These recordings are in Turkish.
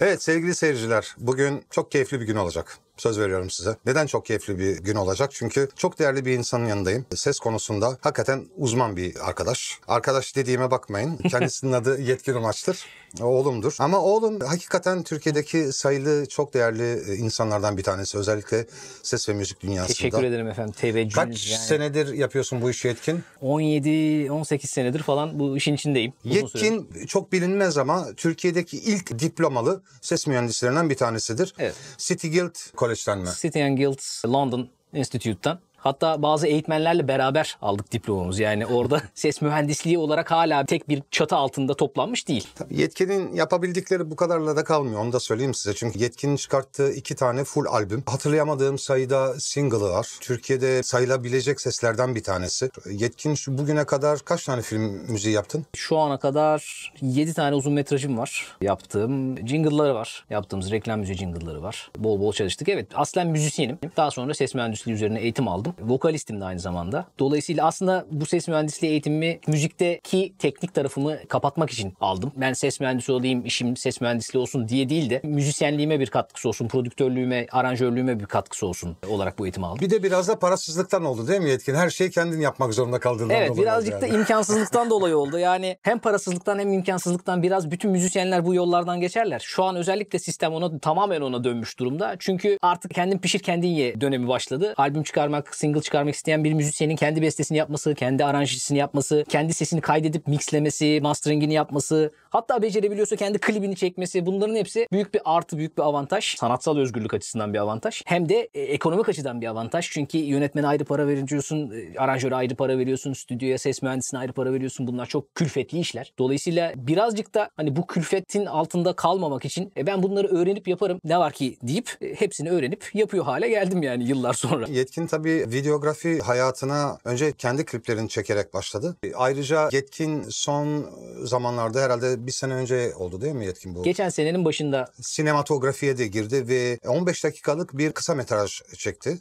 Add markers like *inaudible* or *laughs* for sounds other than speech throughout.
Evet sevgili seyirciler bugün çok keyifli bir gün olacak. Söz veriyorum size. Neden çok keyifli bir gün olacak? Çünkü çok değerli bir insanın yanındayım. Ses konusunda hakikaten uzman bir arkadaş. Arkadaş dediğime bakmayın. *laughs* Kendisinin adı Yetkin Umaç'tır. Oğlumdur. Ama oğlum hakikaten Türkiye'deki sayılı çok değerli e, insanlardan bir tanesi. Özellikle ses ve müzik dünyasında. Teşekkür ederim efendim. Teveccüh. Kaç yani. senedir yapıyorsun bu işi Yetkin? 17-18 senedir falan bu işin içindeyim. Uzun Yetkin süre. çok bilinmez ama Türkiye'deki ilk diplomalı ses mühendislerinden bir tanesidir. Evet. City Guild Koleji Norveç'ten mi? City and Guilds London Institute'tan. Hatta bazı eğitmenlerle beraber aldık diplomamızı. Yani orada *laughs* ses mühendisliği olarak hala tek bir çatı altında toplanmış değil. Tabii yetkinin yapabildikleri bu kadarla da kalmıyor. Onu da söyleyeyim size. Çünkü yetkinin çıkarttığı iki tane full albüm. Hatırlayamadığım sayıda single'ı var. Türkiye'de sayılabilecek seslerden bir tanesi. Yetkin şu bugüne kadar kaç tane film müziği yaptın? Şu ana kadar 7 tane uzun metrajım var yaptığım. Jingle'ları var. Yaptığımız reklam müziği jingle'ları var. Bol bol çalıştık. Evet aslen müzisyenim. Daha sonra ses mühendisliği üzerine eğitim aldım çalıyordum. Vokalistim de aynı zamanda. Dolayısıyla aslında bu ses mühendisliği eğitimimi müzikteki teknik tarafımı kapatmak için aldım. Ben ses mühendisi olayım, işim ses mühendisliği olsun diye değil de müzisyenliğime bir katkısı olsun, prodüktörlüğüme, aranjörlüğüme bir katkısı olsun olarak bu eğitimi aldım. Bir de biraz da parasızlıktan oldu değil mi Yetkin? Her şeyi kendin yapmak zorunda kaldığından evet, dolayı. Evet birazcık yani. da imkansızlıktan *laughs* dolayı oldu. Yani hem parasızlıktan hem imkansızlıktan biraz bütün müzisyenler bu yollardan geçerler. Şu an özellikle sistem ona tamamen ona dönmüş durumda. Çünkü artık kendin pişir kendin ye dönemi başladı. Albüm çıkarmak, single çıkarmak isteyen bir müzisyenin kendi bestesini yapması, kendi aranjesini yapması, kendi sesini kaydedip mixlemesi, masteringini yapması, hatta becerebiliyorsa kendi klibini çekmesi bunların hepsi büyük bir artı, büyük bir avantaj. Sanatsal özgürlük açısından bir avantaj. Hem de e, ekonomik açıdan bir avantaj. Çünkü yönetmene ayrı para veriyorsun, e, aranjöre ayrı para veriyorsun, stüdyoya ses mühendisine ayrı para veriyorsun. Bunlar çok külfetli işler. Dolayısıyla birazcık da hani bu külfetin altında kalmamak için e, ben bunları öğrenip yaparım ne var ki deyip e, hepsini öğrenip yapıyor hale geldim yani yıllar sonra. Yetkin tabii videografi hayatına önce kendi kliplerini çekerek başladı. Ayrıca Yetkin son zamanlarda herhalde bir sene önce oldu değil mi Yetkin bu? Geçen senenin başında. Sinematografiye de girdi ve 15 dakikalık bir kısa metraj çekti.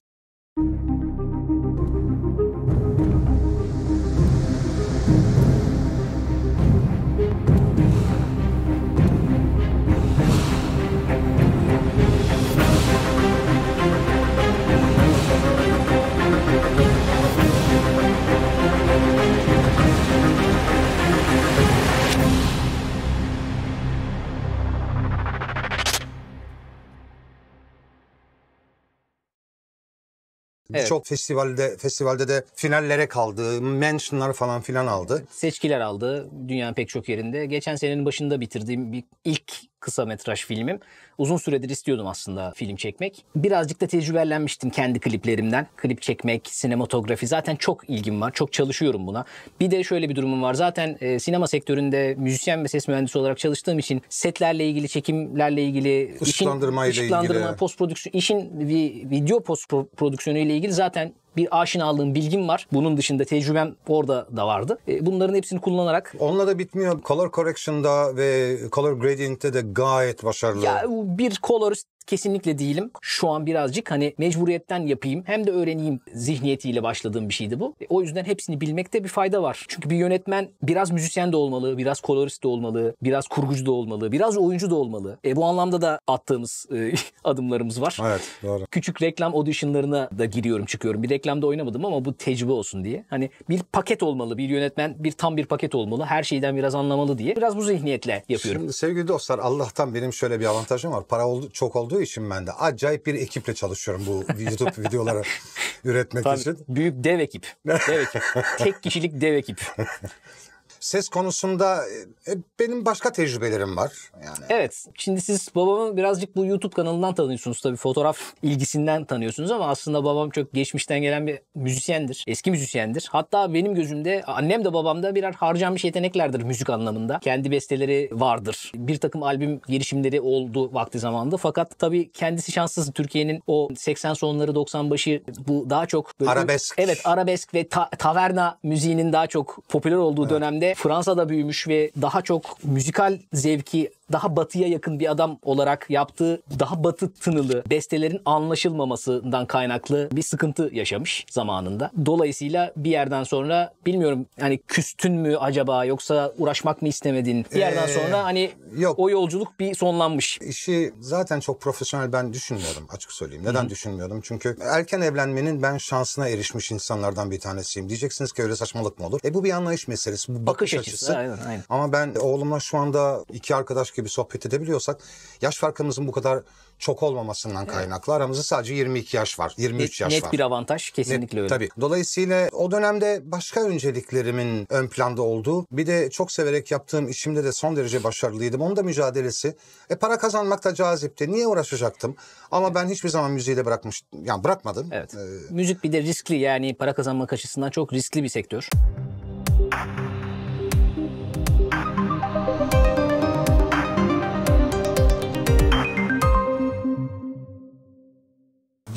Müzik Evet. Birçok festivalde festivalde de finallere kaldı, mentionlar falan filan aldı. Seçkiler aldı dünyanın pek çok yerinde. Geçen senenin başında bitirdiğim bir ilk kısa metraj filmim. Uzun süredir istiyordum aslında film çekmek. Birazcık da tecrübelenmiştim kendi kliplerimden. Klip çekmek, sinematografi zaten çok ilgim var. Çok çalışıyorum buna. Bir de şöyle bir durumum var. Zaten e, sinema sektöründe müzisyen ve ses mühendisi olarak çalıştığım için setlerle ilgili, çekimlerle ilgili, ışıklandırma işin, ile ilgili. post prodüksiyon, işin video post prodüksiyonu ile ilgili zaten bir aşinalığım, bilgim var. Bunun dışında tecrübem orada da vardı. E, bunların hepsini kullanarak... Onunla da bitmiyor. Color Correction'da ve Color Gradient'te de gayet başarılı. Ya bir colorist Kesinlikle değilim. Şu an birazcık hani mecburiyetten yapayım hem de öğreneyim zihniyetiyle başladığım bir şeydi bu. E, o yüzden hepsini bilmekte bir fayda var. Çünkü bir yönetmen biraz müzisyen de olmalı, biraz kolorist de olmalı, biraz kurgucu da olmalı, biraz oyuncu da olmalı. E, bu anlamda da attığımız e, *laughs* adımlarımız var. Evet doğru. Küçük reklam auditionlarına da giriyorum çıkıyorum. Bir reklamda oynamadım ama bu tecrübe olsun diye. Hani bir paket olmalı bir yönetmen bir tam bir paket olmalı. Her şeyden biraz anlamalı diye. Biraz bu zihniyetle yapıyorum. Şimdi sevgili dostlar Allah'tan benim şöyle bir avantajım var. Para oldu, çok olduğu olduğu için ben de acayip bir ekiple çalışıyorum bu YouTube *laughs* videoları üretmek Tabii, için. Büyük dev ekip. Dev ekip. Tek kişilik dev ekip. *laughs* Ses konusunda e, e, benim başka tecrübelerim var. Yani. Evet. Şimdi siz babamı birazcık bu YouTube kanalından tanıyorsunuz. Tabii fotoğraf ilgisinden tanıyorsunuz ama aslında babam çok geçmişten gelen bir müzisyendir. Eski müzisyendir. Hatta benim gözümde annem de babam da birer harcanmış yeteneklerdir müzik anlamında. Kendi besteleri vardır. Bir takım albüm girişimleri oldu vakti zamanında. Fakat tabii kendisi şanssız. Türkiye'nin o 80 sonları 90 başı bu daha çok böyle, arabesk. Evet arabesk ve ta- taverna müziğinin daha çok popüler olduğu evet. dönemde ve Fransa'da büyümüş ve daha çok müzikal zevki daha batıya yakın bir adam olarak yaptığı daha batı tınılı bestelerin anlaşılmamasından kaynaklı bir sıkıntı yaşamış zamanında. Dolayısıyla bir yerden sonra bilmiyorum hani küstün mü acaba yoksa uğraşmak mı istemedin? Bir yerden ee, sonra hani yok. o yolculuk bir sonlanmış. İşi zaten çok profesyonel ben düşünmüyorum açık söyleyeyim. Neden Hı-hı. düşünmüyordum? Çünkü erken evlenmenin ben şansına erişmiş insanlardan bir tanesiyim. Diyeceksiniz ki öyle saçmalık mı olur? E bu bir anlayış meselesi. Bu bakış, bakış açısı. açısı. Aynen, aynen. Ama ben oğlumla şu anda iki arkadaş gibi sohbet edebiliyorsak yaş farkımızın bu kadar çok olmamasından kaynaklı. Evet. Aramızda sadece 22 yaş var, 23 net, yaş net var. Net bir avantaj kesinlikle net, öyle. Tabii. Dolayısıyla o dönemde başka önceliklerimin ön planda olduğu, bir de çok severek yaptığım işimde de son derece başarılıydım. Onun da mücadelesi. E para kazanmak da cazipti. Niye uğraşacaktım? Ama evet. ben hiçbir zaman müziği de bırakmış, yani bırakmadım. Evet. Ee, Müzik bir de riskli yani para kazanmak açısından çok riskli bir sektör.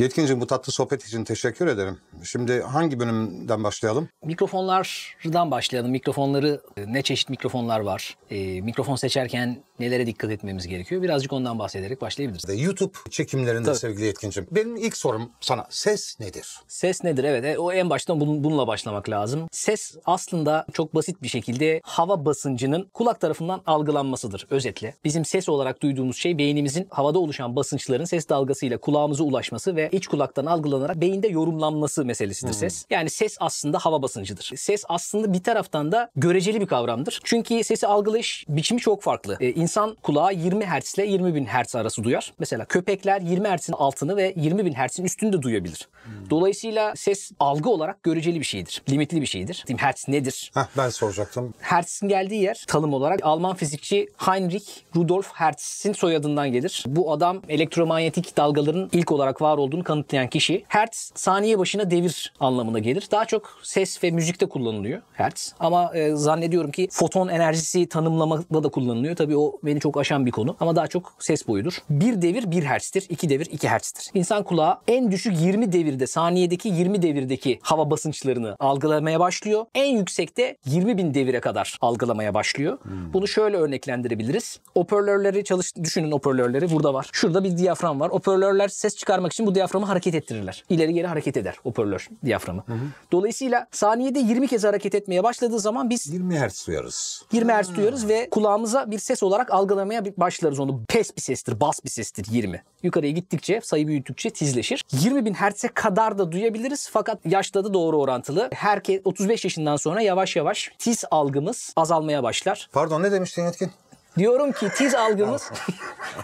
Yetkinciğim bu tatlı sohbet için teşekkür ederim. Şimdi hangi bölümden başlayalım? Mikrofonlardan başlayalım. Mikrofonları e, ne çeşit mikrofonlar var? E, mikrofon seçerken nelere dikkat etmemiz gerekiyor? Birazcık ondan bahsederek başlayabiliriz. YouTube çekimlerinde Tabii. sevgili Yetkinciğim. Benim ilk sorum sana ses nedir? Ses nedir? Evet e, o en baştan bunun, bununla başlamak lazım. Ses aslında çok basit bir şekilde hava basıncının kulak tarafından algılanmasıdır özetle. Bizim ses olarak duyduğumuz şey beynimizin havada oluşan basınçların ses dalgasıyla kulağımıza ulaşması ve iç kulaktan algılanarak beyinde yorumlanması meselesidir hmm. ses. Yani ses aslında hava basıncıdır. Ses aslında bir taraftan da göreceli bir kavramdır. Çünkü sesi algılayış biçimi çok farklı. E, insan kulağı 20 Hz ile 20 bin Hz arası duyar. Mesela köpekler 20 Hz'in altını ve 20 bin Hz'in üstünü de duyabilir. Hmm. Dolayısıyla ses algı olarak göreceli bir şeydir. Limitli bir şeydir. Diyeyim, hertz nedir? Heh, ben soracaktım. Hertz'in geldiği yer tanım olarak Alman fizikçi Heinrich Rudolf Hertz'in soyadından gelir. Bu adam elektromanyetik dalgaların ilk olarak var olduğunu kanıtlayan kişi. Hertz saniye başına devir anlamına gelir. Daha çok ses ve müzikte kullanılıyor Hertz. Ama e, zannediyorum ki foton enerjisi tanımlamada da kullanılıyor. Tabii o beni çok aşan bir konu ama daha çok ses boyudur. Bir devir bir hertztir, İki devir iki hertztir. İnsan kulağı en düşük 20 devirde saniye saniyedeki 20 devirdeki hava basınçlarını algılamaya başlıyor. En yüksekte 20 bin devire kadar algılamaya başlıyor. Hmm. Bunu şöyle örneklendirebiliriz. Hoparlörleri çalış düşünün hoparlörleri burada var. Şurada bir diyafram var. Hoparlörler ses çıkarmak için bu diyaframı hareket ettirirler. İleri geri hareket eder hoparlör diyaframı. Hı Dolayısıyla saniyede 20 kez hareket etmeye başladığı zaman biz 20 Hz duyarız. 20 Hz duyarız ve kulağımıza bir ses olarak algılamaya başlarız onu. Pes bir sestir, bas bir sestir 20. Yukarıya gittikçe, sayı büyüttükçe tizleşir. 20 bin Hz'e kadar kadar da duyabiliriz fakat yaşla da doğru orantılı. Herkes 35 yaşından sonra yavaş yavaş tiz algımız azalmaya başlar. Pardon ne demiştin Yetkin? Diyorum ki tiz algımız *laughs*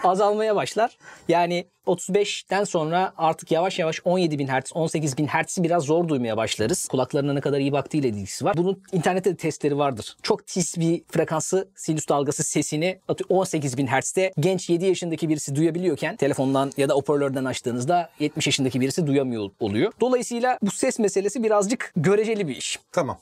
azalmaya başlar. Yani 35'ten sonra artık yavaş yavaş bin 17.000 Hz, bin Hz'i biraz zor duymaya başlarız. Kulaklarına ne kadar iyi baktığı ile ilgisi var. Bunun internette de testleri vardır. Çok tiz bir frekansı sinüs dalgası sesini 18 bin hertzte genç 7 yaşındaki birisi duyabiliyorken telefondan ya da hoparlörden açtığınızda 70 yaşındaki birisi duyamıyor oluyor. Dolayısıyla bu ses meselesi birazcık göreceli bir iş. Tamam.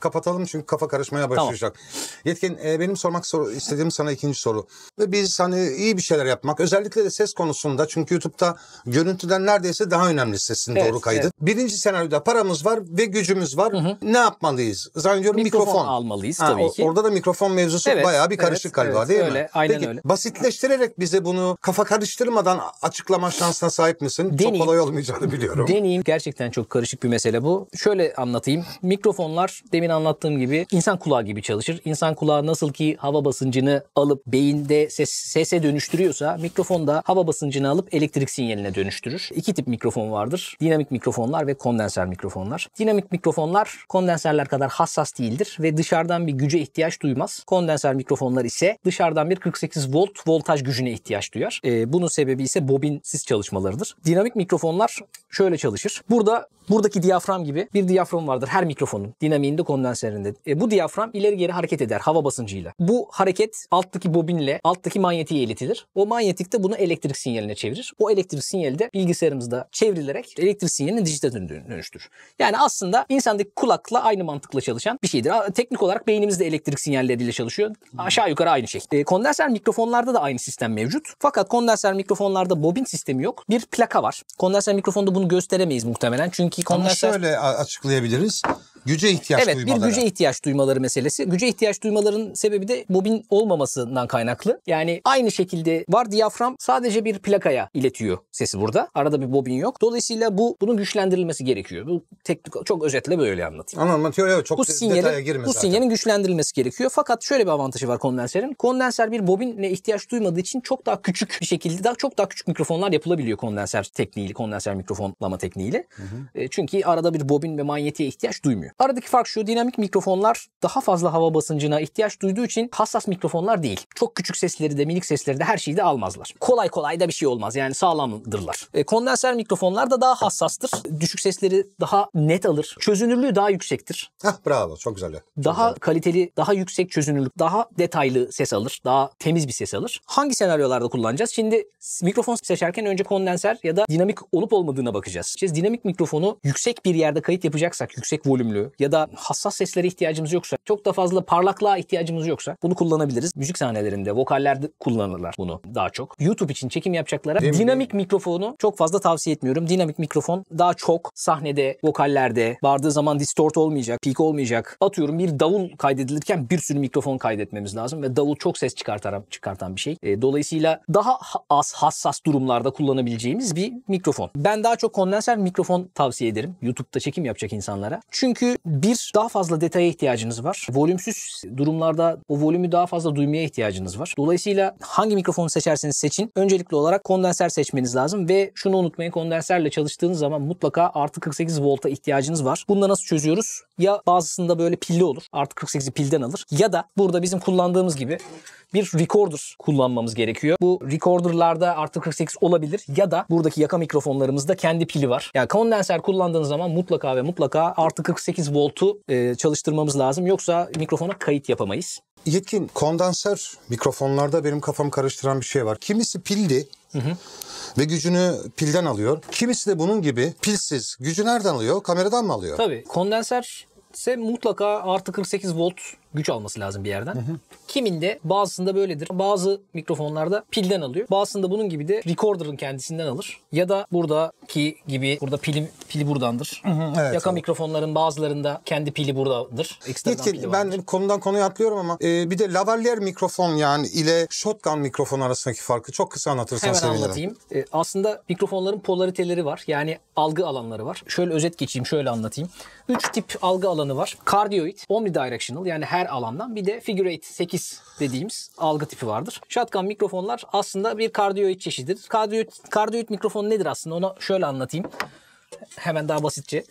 Kapatalım çünkü kafa karışmaya başlayacak. Tamam. Yetkin e, benim sormak istediğim sana ikinci soru. Biz hani iyi bir şeyler yapmak özellikle de ses konusunda çünkü çünkü YouTube'da görüntüden neredeyse daha önemli sesini evet, doğru kaydı. Evet. Birinci senaryoda paramız var ve gücümüz var. Hı hı. Ne yapmalıyız? Zannediyorum mikrofon. Mikrofon almalıyız ha, tabii ki. Orada da mikrofon mevzusu evet, bayağı bir karışık evet, galiba evet, değil öyle, mi? Aynen Peki, öyle. Basitleştirerek bize bunu kafa karıştırmadan açıklama şansına sahip misin? Deneyim. Çok kolay olmayacağını biliyorum. Deneyim. Gerçekten çok karışık bir mesele bu. Şöyle anlatayım. Mikrofonlar demin anlattığım gibi insan kulağı gibi çalışır. İnsan kulağı nasıl ki hava basıncını alıp beyinde ses, sese dönüştürüyorsa mikrofon da hava basıncını alıp elektrik sinyaline dönüştürür. İki tip mikrofon vardır. Dinamik mikrofonlar ve kondenser mikrofonlar. Dinamik mikrofonlar kondenserler kadar hassas değildir ve dışarıdan bir güce ihtiyaç duymaz. Kondenser mikrofonlar ise dışarıdan bir 48 volt voltaj gücüne ihtiyaç duyar. E, bunun sebebi ise bobinsiz çalışmalarıdır. Dinamik mikrofonlar şöyle çalışır. Burada buradaki diyafram gibi bir diyafram vardır her mikrofonun. Dinamiğinde, kondenserinde. E, bu diyafram ileri geri hareket eder hava basıncıyla. Bu hareket alttaki bobinle alttaki manyetiğe iletilir. O manyetik de bunu elektrik sinyaline çevirir çevirir. O elektrik sinyali de bilgisayarımızda çevrilerek elektrik sinyalini dijital dönüştür. Yani aslında insandaki kulakla aynı mantıkla çalışan bir şeydir. Teknik olarak beynimizde elektrik sinyalleriyle çalışıyor. Aşağı yukarı aynı şey. E, kondenser mikrofonlarda da aynı sistem mevcut. Fakat kondenser mikrofonlarda bobin sistemi yok. Bir plaka var. Kondenser mikrofonda bunu gösteremeyiz muhtemelen. Çünkü kondenser... Ama şöyle açıklayabiliriz. Güce ihtiyaç evet, duymaları. Evet bir güce ihtiyaç duymaları meselesi. Güce ihtiyaç duymaların sebebi de bobin olmamasından kaynaklı. Yani aynı şekilde var diyafram sadece bir plakaya iletiyor sesi burada. Arada bir bobin yok. Dolayısıyla bu bunun güçlendirilmesi gerekiyor. Bu teknik çok özetle böyle anlatayım. Anlatıyor evet çok bu sinyali, detaya girme Bu zaten. sinyalin güçlendirilmesi gerekiyor. Fakat şöyle bir avantajı var kondenserin. Kondenser bir bobinle ihtiyaç duymadığı için çok daha küçük bir şekilde daha çok daha küçük mikrofonlar yapılabiliyor kondenser tekniğiyle, kondenser mikrofonlama tekniğiyle. Hı hı. E, çünkü arada bir bobin ve manyetiğe ihtiyaç duymuyor. Aradaki fark şu dinamik mikrofonlar daha fazla hava basıncına ihtiyaç duyduğu için hassas mikrofonlar değil. Çok küçük sesleri de minik sesleri de her şeyi de almazlar. Kolay kolay da bir şey olmaz yani sağlamdırlar. E, kondenser mikrofonlar da daha hassastır. Düşük sesleri daha net alır. Çözünürlüğü daha yüksektir. Hah bravo çok güzel. Çok daha güzel. kaliteli, daha yüksek çözünürlük, daha detaylı ses alır. Daha temiz bir ses alır. Hangi senaryolarda kullanacağız? Şimdi mikrofon seçerken önce kondenser ya da dinamik olup olmadığına bakacağız. Şimdi dinamik mikrofonu yüksek bir yerde kayıt yapacaksak, yüksek volümlü, ya da hassas seslere ihtiyacımız yoksa, çok da fazla parlaklığa ihtiyacımız yoksa bunu kullanabiliriz. Müzik sahnelerinde, vokallerde kullanırlar bunu daha çok. YouTube için çekim yapacaklara Değil dinamik mi? mikrofonu çok fazla tavsiye etmiyorum. Dinamik mikrofon daha çok sahnede, vokallerde, bağırdığı zaman distort olmayacak, peak olmayacak. Atıyorum bir davul kaydedilirken bir sürü mikrofon kaydetmemiz lazım ve davul çok ses çıkartan, çıkartan bir şey. E, dolayısıyla daha az hassas durumlarda kullanabileceğimiz bir mikrofon. Ben daha çok kondenser mikrofon tavsiye ederim YouTube'da çekim yapacak insanlara. Çünkü bir daha fazla detaya ihtiyacınız var. Volümsüz durumlarda o volümü daha fazla duymaya ihtiyacınız var. Dolayısıyla hangi mikrofonu seçerseniz seçin. Öncelikli olarak kondenser seçmeniz lazım ve şunu unutmayın kondenserle çalıştığınız zaman mutlaka artı 48 volta ihtiyacınız var. Bunu da nasıl çözüyoruz? ya bazısında böyle pilli olur. artık 48'i pilden alır. Ya da burada bizim kullandığımız gibi bir recorder kullanmamız gerekiyor. Bu recorderlarda artı 48 olabilir ya da buradaki yaka mikrofonlarımızda kendi pili var. Yani kondenser kullandığınız zaman mutlaka ve mutlaka artı 48 voltu e, çalıştırmamız lazım. Yoksa mikrofona kayıt yapamayız. Yekin kondanser mikrofonlarda benim kafam karıştıran bir şey var. Kimisi pilli hı hı. ve gücünü pilden alıyor. Kimisi de bunun gibi pilsiz. Gücü nereden alıyor? Kameradan mı alıyor? Tabii kondenser ise mutlaka artı 48 volt güç alması lazım bir yerden. Hı hı. Kiminde bazısında böyledir. Bazı mikrofonlarda pilden alıyor. Bazısında bunun gibi de recorder'ın kendisinden alır. Ya da buradaki gibi burada pilim pili buradandır. evet, Yaka evet. mikrofonların bazılarında kendi pili buradadır. Ekstradan pili ben konudan konuya atlıyorum ama e, bir de lavalier mikrofon yani ile shotgun mikrofon arasındaki farkı çok kısa anlatırsan Hemen sevinirim. anlatayım. E, aslında mikrofonların polariteleri var. Yani algı alanları var. Şöyle özet geçeyim, şöyle anlatayım. Üç tip algı alanı var. Cardioid, omnidirectional yani her her alandan. Bir de figure 8, 8 dediğimiz algı tipi vardır. Shotgun mikrofonlar aslında bir kardiyoid çeşididir. Kardiyoid, kardiyoid mikrofon nedir aslında onu şöyle anlatayım. Hemen daha basitçe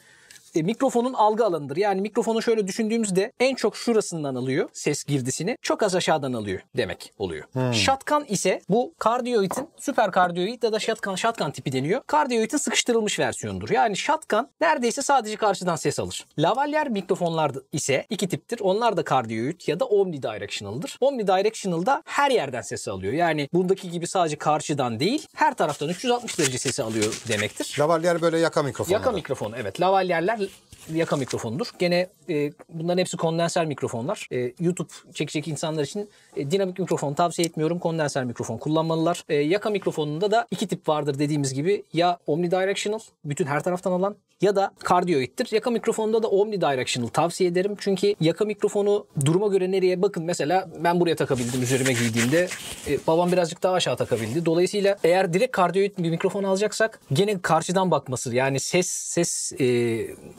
e, mikrofonun algı alanıdır. Yani mikrofonu şöyle düşündüğümüzde en çok şurasından alıyor ses girdisini. Çok az aşağıdan alıyor demek oluyor. Hmm. Şatkan ise bu kardiyoidin süper kardiyoid ya da şatkan şatkan tipi deniyor. Kardiyoidin sıkıştırılmış versiyonudur. Yani şatkan neredeyse sadece karşıdan ses alır. Lavalyer mikrofonlar ise iki tiptir. Onlar da kardiyoid ya da omnidirectional'dır. Omnidirectional'da her yerden ses alıyor. Yani bundaki gibi sadece karşıdan değil her taraftan 360 derece sesi alıyor demektir. Lavalyer böyle yaka mikrofonu. Yaka mikrofonu evet. Lavallierler yaka mikrofonudur. Gene e, bunların hepsi kondenser mikrofonlar. E, YouTube çekecek insanlar için e, dinamik mikrofon tavsiye etmiyorum. Kondenser mikrofon kullanmalılar. E, yaka mikrofonunda da iki tip vardır dediğimiz gibi. Ya omnidirectional, bütün her taraftan alan ya da cardioid'tir. Yaka mikrofonunda da omnidirectional tavsiye ederim. Çünkü yaka mikrofonu duruma göre nereye bakın mesela ben buraya takabildim üzerime giydiğimde. E, babam birazcık daha aşağı takabildi. Dolayısıyla eğer direkt cardioid bir mikrofon alacaksak gene karşıdan bakması yani ses ses e,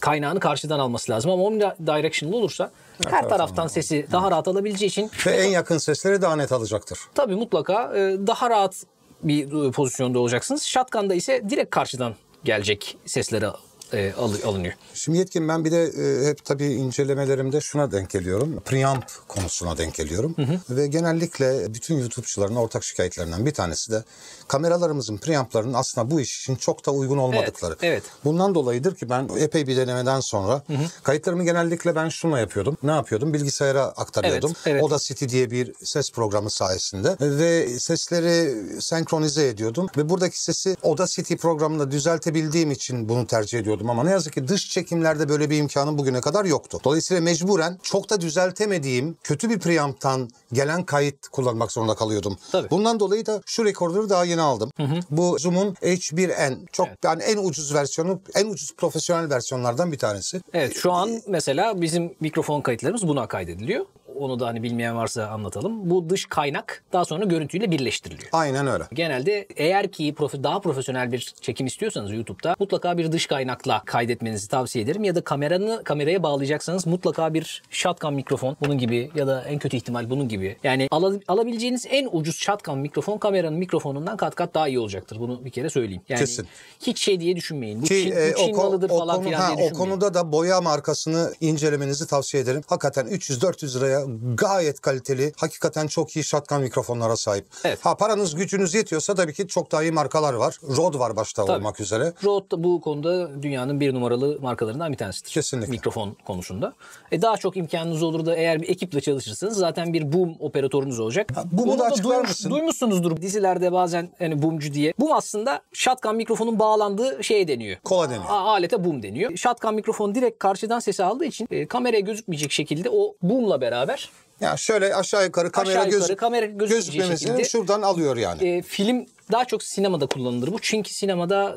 kaynağını kulağını karşıdan alması lazım. Ama omnidirectional olursa her, her taraftan, sesi evet. daha rahat alabileceği için. Ve en yakın sesleri daha net alacaktır. Tabii mutlaka e, daha rahat bir e, pozisyonda olacaksınız. Shotgun'da ise direkt karşıdan gelecek sesleri e, al, alınıyor. Şimdi Yetkin ben bir de e, hep tabii incelemelerimde şuna denk geliyorum. Preamp konusuna denk geliyorum. Hı hı. Ve genellikle bütün YouTube'çuların ortak şikayetlerinden bir tanesi de kameralarımızın preamplarının aslında bu iş için çok da uygun olmadıkları. Evet. evet. Bundan dolayıdır ki ben epey bir denemeden sonra hı hı. kayıtlarımı genellikle ben şunla yapıyordum. Ne yapıyordum? Bilgisayara aktarıyordum. Evet, evet. Oda City diye bir ses programı sayesinde ve sesleri senkronize ediyordum ve buradaki sesi Oda City programında düzeltebildiğim için bunu tercih ediyordum istiyordum ama ne yazık ki dış çekimlerde böyle bir imkanım bugüne kadar yoktu. Dolayısıyla mecburen çok da düzeltemediğim kötü bir preamp'tan gelen kayıt kullanmak zorunda kalıyordum. Tabii. Bundan dolayı da şu rekorları daha yeni aldım. Hı hı. Bu Zoom'un H1n çok evet. yani en ucuz versiyonu, en ucuz profesyonel versiyonlardan bir tanesi. Evet şu an mesela bizim mikrofon kayıtlarımız buna kaydediliyor. Onu da hani bilmeyen varsa anlatalım. Bu dış kaynak daha sonra görüntüyle birleştiriliyor. Aynen öyle. Genelde eğer ki prof- daha profesyonel bir çekim istiyorsanız YouTube'da mutlaka bir dış kaynakla kaydetmenizi tavsiye ederim. Ya da kameranı kameraya bağlayacaksanız mutlaka bir shotgun mikrofon bunun gibi ya da en kötü ihtimal bunun gibi. Yani al- alabileceğiniz en ucuz shotgun mikrofon kameranın mikrofonundan kat kat daha iyi olacaktır. Bunu bir kere söyleyeyim. Yani Kesin. hiç şey diye düşünmeyin. Bu ki, Çin, e, bu Çin o, malıdır o, falan konu, filan ha, diye O konuda da boya markasını incelemenizi tavsiye ederim. Hakikaten 300-400 liraya gayet kaliteli, hakikaten çok iyi şatkan mikrofonlara sahip. Evet. Ha paranız gücünüz yetiyorsa tabii ki çok daha iyi markalar var. Rode var başta tabii. olmak üzere. Rode bu konuda dünyanın bir numaralı markalarından bir tanesidir. Kesinlikle. Mikrofon konusunda. E, daha çok imkanınız olur da eğer bir ekiple çalışırsanız zaten bir boom operatörünüz olacak. Ha, boom'u da açıklar duymuş, mısın? Duymuşsunuzdur dizilerde bazen hani boomcu diye. Boom aslında şatkan mikrofonun bağlandığı şey deniyor. Kola deniyor. A- alete boom deniyor. Şatkan mikrofon direkt karşıdan sesi aldığı için e, kameraya gözükmeyecek şekilde o boomla beraber kadar? Yani şöyle aşağı yukarı kamera, aşağı yukarı, göz, kamera gözükmemesini şekilde, şuradan alıyor yani. E, film daha çok sinemada kullanılır bu. Çünkü sinemada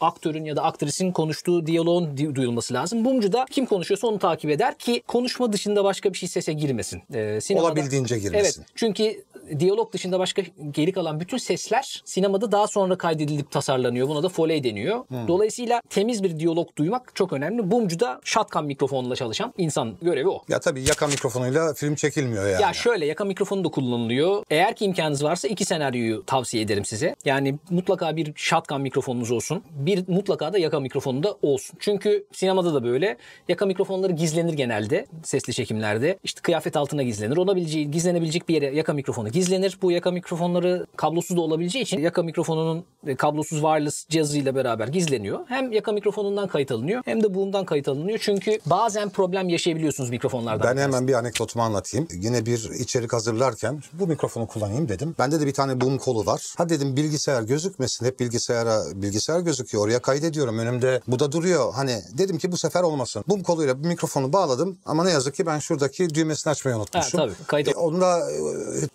aktörün ya da aktrisin konuştuğu diyaloğun duyulması lazım. Bumcu'da kim konuşuyorsa onu takip eder ki konuşma dışında başka bir şey sese girmesin. Ee, sinemada, Olabildiğince girmesin. Evet çünkü diyalog dışında başka geri kalan bütün sesler sinemada daha sonra kaydedilip tasarlanıyor. Buna da foley deniyor. Hmm. Dolayısıyla temiz bir diyalog duymak çok önemli. Bumcu'da shotgun mikrofonla çalışan insan görevi o. Ya tabii yaka mikrofonuyla film çekilmiyor yani. Ya şöyle yaka mikrofonu da kullanılıyor. Eğer ki imkanınız varsa iki senaryoyu tavsiye ederim size. Yani mutlaka bir shotgun mikrofonunuz olsun. Bir mutlaka da yaka mikrofonu da olsun. Çünkü sinemada da böyle. Yaka mikrofonları gizlenir genelde sesli çekimlerde. İşte kıyafet altına gizlenir. Olabileceği, gizlenebilecek bir yere yaka mikrofonu gizlenir. Bu yaka mikrofonları kablosuz da olabileceği için yaka mikrofonunun e, kablosuz wireless cihazıyla beraber gizleniyor. Hem yaka mikrofonundan kayıt alınıyor hem de bundan kayıt alınıyor. Çünkü bazen problem yaşayabiliyorsunuz mikrofonlardan. Ben hemen bir anekdotumu anlatayım. Yine bir içerik hazırlarken bu mikrofonu kullanayım dedim. Bende de bir tane boom kolu var. Ha dedim bilgisayar gözükmesin. Hep bilgisayara bilgisayar gözüküyor. Oraya kaydediyorum. Önümde bu da duruyor. Hani dedim ki bu sefer olmasın. Boom koluyla bu mikrofonu bağladım ama ne yazık ki ben şuradaki düğmesini açmayı unutmuşum. Ha, tabii. Kayıt... E, onda e,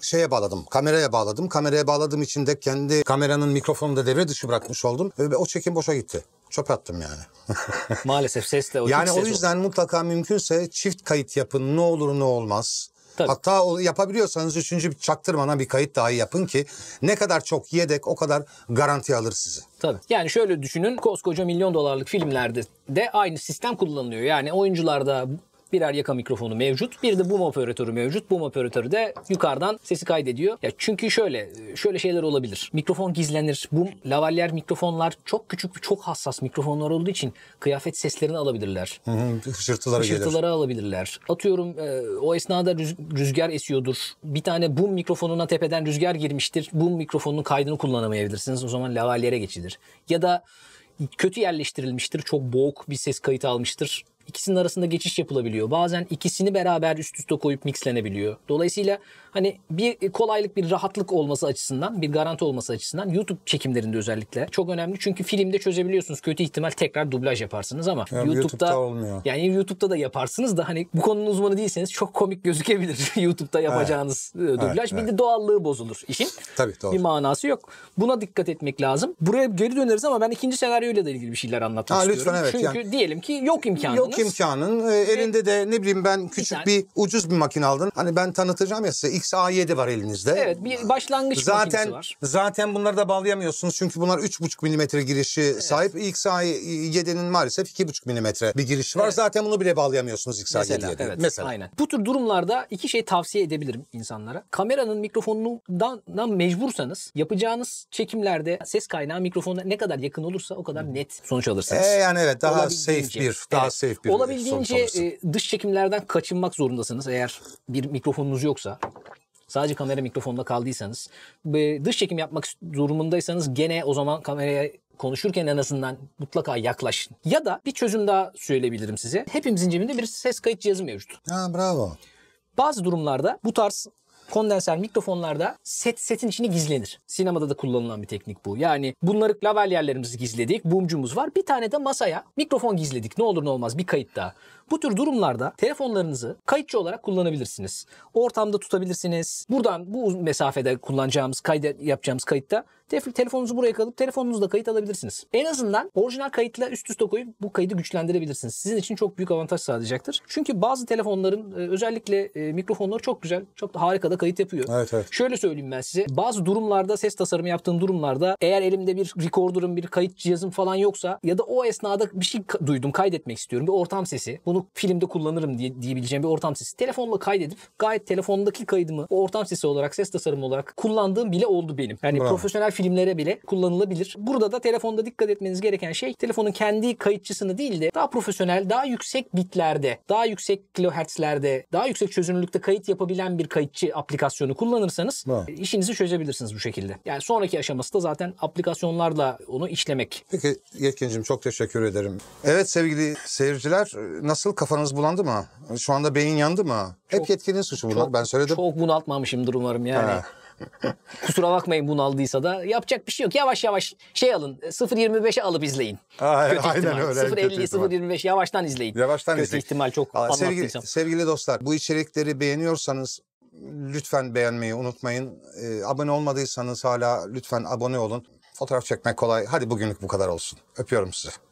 şey şeye bağladım. Kameraya bağladım. Kameraya bağladığım için de kendi kameranın mikrofonunu da devre dışı bırakmış oldum. Ve o çekim boşa gitti. Çöp attım yani. *laughs* Maalesef sesle. O yani o yüzden o. mutlaka mümkünse çift kayıt yapın. Ne olur ne olmaz. Tabii. Hatta yapabiliyorsanız üçüncü bir çaktırmadan bir kayıt daha yapın ki ne kadar çok yedek o kadar garanti alır sizi. Tabii. Yani şöyle düşünün koskoca milyon dolarlık filmlerde de aynı sistem kullanılıyor. Yani oyuncularda birer yaka mikrofonu mevcut. Bir de boom operatörü mevcut. Boom operatörü de yukarıdan sesi kaydediyor. Ya çünkü şöyle şöyle şeyler olabilir. Mikrofon gizlenir. Boom lavalyer mikrofonlar çok küçük ve çok hassas mikrofonlar olduğu için kıyafet seslerini alabilirler. Hı hı, hışırtıları alabilirler. Atıyorum e, o esnada rüz, rüzgar esiyordur. Bir tane boom mikrofonuna tepeden rüzgar girmiştir. Boom mikrofonunun kaydını kullanamayabilirsiniz. O zaman lavalyere geçilir. Ya da kötü yerleştirilmiştir. Çok boğuk bir ses kayıt almıştır. İkisinin arasında geçiş yapılabiliyor. Bazen ikisini beraber üst üste koyup mixlenebiliyor. Dolayısıyla hani bir e, kolaylık bir rahatlık olması açısından bir garanti olması açısından YouTube çekimlerinde özellikle çok önemli. Çünkü filmde çözebiliyorsunuz. Kötü ihtimal tekrar dublaj yaparsınız ama yani YouTube'da, YouTube'da olmuyor. Yani YouTube'da da yaparsınız da hani bu konunun uzmanı değilseniz çok komik gözükebilir *laughs* YouTube'da yapacağınız e, evet. dublaj. Evet, bir de doğallığı bozulur işin. Tabii doğru. Bir manası yok. Buna dikkat etmek lazım. Buraya geri döneriz ama ben ikinci senaryoyla da ilgili bir şeyler anlatmak ha, istiyorum. Lütfen evet. Çünkü yani, diyelim ki yok imkanınız. Yok imkanın. Ee, elinde de ne bileyim ben küçük bir, bir ucuz bir makine aldın. Hani ben tanıtacağım ya size X, A7 var elinizde. Evet bir başlangıç zaten, var. Zaten bunları da bağlayamıyorsunuz çünkü bunlar 3,5 milimetre girişi evet. sahip. X, A7'nin maalesef 2,5 milimetre bir girişi var. Evet. Zaten bunu bile bağlayamıyorsunuz X, Mesela, a Evet, Mesela. Aynen. Bu tür durumlarda iki şey tavsiye edebilirim insanlara. Kameranın mikrofonundan mecbursanız yapacağınız çekimlerde ses kaynağı mikrofona ne kadar yakın olursa o kadar net sonuç alırsınız. E, yani evet daha safe bir daha evet, safe bir olabildiğince e, dış çekimlerden kaçınmak zorundasınız eğer bir mikrofonunuz yoksa. Sadece kamera mikrofonla kaldıysanız. Dış çekim yapmak durumundaysanız gene o zaman kameraya konuşurken en azından mutlaka yaklaşın. Ya da bir çözüm daha söyleyebilirim size. Hepimizin cebinde bir ses kayıt cihazı mevcut. Ha bravo. Bazı durumlarda bu tarz kondenser mikrofonlarda set setin içine gizlenir. Sinemada da kullanılan bir teknik bu. Yani bunları lavalyerlerimizi gizledik, boomcumuz var. Bir tane de masaya mikrofon gizledik. Ne olur ne olmaz bir kayıt daha. Bu tür durumlarda telefonlarınızı kayıtçı olarak kullanabilirsiniz. Ortamda tutabilirsiniz. Buradan bu mesafede kullanacağımız, kayda yapacağımız kayıtta Tef- telefonunuzu buraya kalıp telefonunuzla kayıt alabilirsiniz. En azından orijinal kayıtla üst üste koyup bu kaydı güçlendirebilirsiniz. Sizin için çok büyük avantaj sağlayacaktır. Çünkü bazı telefonların e, özellikle e, mikrofonları çok güzel, çok da harika da kayıt yapıyor. Evet, evet. Şöyle söyleyeyim ben size. Bazı durumlarda ses tasarımı yaptığım durumlarda eğer elimde bir recorder'ım, bir kayıt cihazım falan yoksa ya da o esnada bir şey duydum, kaydetmek istiyorum. Bir ortam sesi. Bunu filmde kullanırım diye diyebileceğim bir ortam sesi. Telefonla kaydedip gayet telefondaki kaydımı o ortam sesi olarak, ses tasarımı olarak kullandığım bile oldu benim. Yani Bravo. profesyonel filmlere bile kullanılabilir. Burada da telefonda dikkat etmeniz gereken şey telefonun kendi kayıtçısını değil de daha profesyonel, daha yüksek bitlerde, daha yüksek kilohertzlerde, daha yüksek çözünürlükte kayıt yapabilen bir kayıtçı aplikasyonu kullanırsanız ha. işinizi çözebilirsiniz bu şekilde. Yani sonraki aşaması da zaten aplikasyonlarla onu işlemek. Peki Yetkincim çok teşekkür ederim. Evet sevgili seyirciler nasıl kafanız bulandı mı? Şu anda beyin yandı mı? Hep çok, yetkinin suçu bunlar ben söyledim. Çok bunaltmamışımdır umarım yani. Ha. Kusura bakmayın bunu aldıysa da yapacak bir şey yok. Yavaş yavaş şey alın 0.25'e alıp izleyin. Aa, kötü aynen ihtimal. öyle. 0.50, 0.25 yavaştan izleyin. Yavaştan kötü izleyin. ihtimal çok Aa, sevgili, sevgili dostlar bu içerikleri beğeniyorsanız lütfen beğenmeyi unutmayın. Ee, abone olmadıysanız hala lütfen abone olun. Fotoğraf çekmek kolay. Hadi bugünlük bu kadar olsun. Öpüyorum sizi.